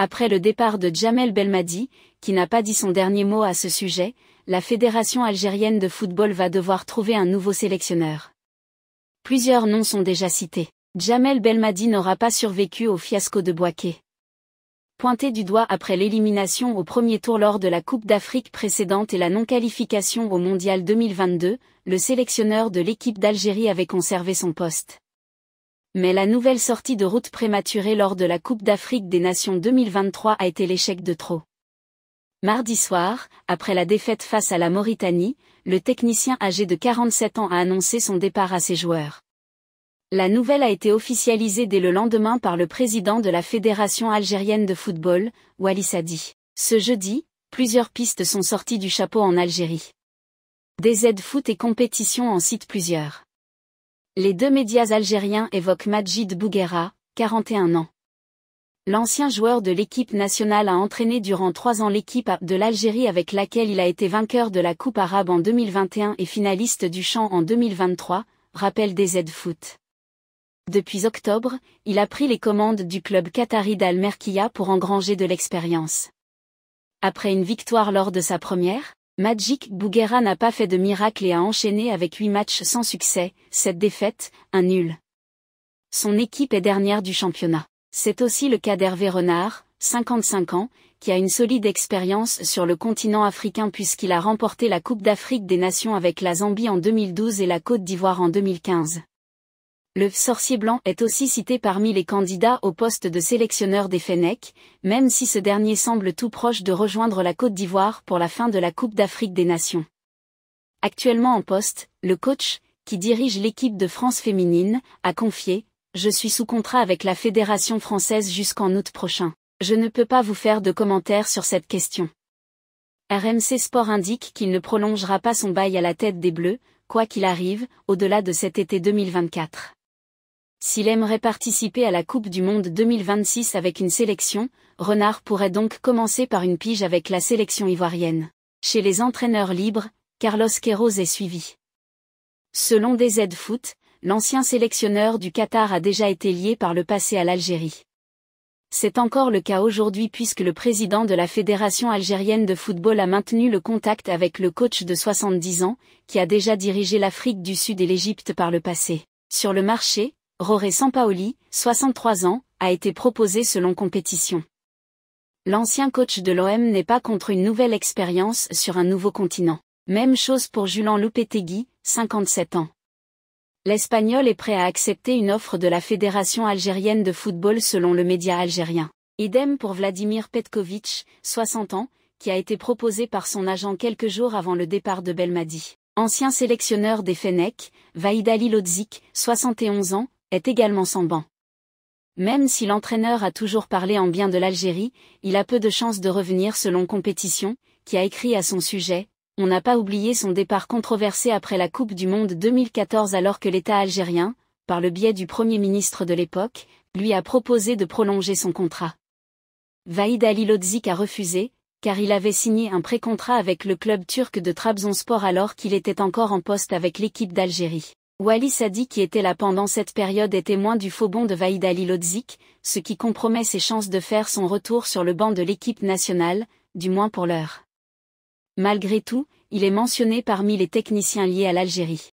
Après le départ de Jamel Belmadi, qui n'a pas dit son dernier mot à ce sujet, la Fédération algérienne de football va devoir trouver un nouveau sélectionneur. Plusieurs noms sont déjà cités. Jamel Belmadi n'aura pas survécu au fiasco de Boaké. Pointé du doigt après l'élimination au premier tour lors de la Coupe d'Afrique précédente et la non-qualification au Mondial 2022, le sélectionneur de l'équipe d'Algérie avait conservé son poste. Mais la nouvelle sortie de route prématurée lors de la Coupe d'Afrique des Nations 2023 a été l'échec de trop. Mardi soir, après la défaite face à la Mauritanie, le technicien âgé de 47 ans a annoncé son départ à ses joueurs. La nouvelle a été officialisée dès le lendemain par le président de la Fédération algérienne de football, Wali Sadi. Ce jeudi, plusieurs pistes sont sorties du chapeau en Algérie. Des aides Foot et compétition en citent plusieurs. Les deux médias algériens évoquent Majid Bouguera, 41 ans. L'ancien joueur de l'équipe nationale a entraîné durant trois ans l'équipe de l'Algérie avec laquelle il a été vainqueur de la Coupe arabe en 2021 et finaliste du champ en 2023, rappelle DZ Foot. Depuis octobre, il a pris les commandes du club qatari d'Al-Merkia pour engranger de l'expérience. Après une victoire lors de sa première, Magic Bouguera n'a pas fait de miracle et a enchaîné avec 8 matchs sans succès, 7 défaites, un nul. Son équipe est dernière du championnat. C'est aussi le cas d'Hervé Renard, 55 ans, qui a une solide expérience sur le continent africain puisqu'il a remporté la Coupe d'Afrique des Nations avec la Zambie en 2012 et la Côte d'Ivoire en 2015. Le sorcier blanc est aussi cité parmi les candidats au poste de sélectionneur des Fennecs, même si ce dernier semble tout proche de rejoindre la Côte d'Ivoire pour la fin de la Coupe d'Afrique des Nations. Actuellement en poste, le coach, qui dirige l'équipe de France féminine, a confié « Je suis sous contrat avec la Fédération française jusqu'en août prochain. Je ne peux pas vous faire de commentaires sur cette question. » RMC Sport indique qu'il ne prolongera pas son bail à la tête des Bleus, quoi qu'il arrive, au-delà de cet été 2024. S'il aimerait participer à la Coupe du Monde 2026 avec une sélection, Renard pourrait donc commencer par une pige avec la sélection ivoirienne. Chez les entraîneurs libres, Carlos Queiroz est suivi. Selon DZ Foot, l'ancien sélectionneur du Qatar a déjà été lié par le passé à l'Algérie. C'est encore le cas aujourd'hui puisque le président de la Fédération algérienne de football a maintenu le contact avec le coach de 70 ans, qui a déjà dirigé l'Afrique du Sud et l'Égypte par le passé. Sur le marché, Roré Sampaoli, 63 ans, a été proposé selon compétition. L'ancien coach de l'OM n'est pas contre une nouvelle expérience sur un nouveau continent. Même chose pour Julan Lupetegui, 57 ans. L'Espagnol est prêt à accepter une offre de la Fédération algérienne de football selon le média algérien. Idem pour Vladimir Petkovic, 60 ans, qui a été proposé par son agent quelques jours avant le départ de Belmadi. Ancien sélectionneur des Fenech, Vaidali Lodzik, 71 ans, est également sans banc. Même si l'entraîneur a toujours parlé en bien de l'Algérie, il a peu de chances de revenir selon Compétition, qui a écrit à son sujet, on n'a pas oublié son départ controversé après la Coupe du Monde 2014 alors que l'État algérien, par le biais du Premier ministre de l'époque, lui a proposé de prolonger son contrat. Vaïd Ali a refusé, car il avait signé un pré-contrat avec le club turc de Trabzonspor alors qu'il était encore en poste avec l'équipe d'Algérie. Wali Sadi qui était là pendant cette période est témoin du faux bond de Ali Lodzik, ce qui compromet ses chances de faire son retour sur le banc de l'équipe nationale, du moins pour l'heure. Malgré tout, il est mentionné parmi les techniciens liés à l'Algérie.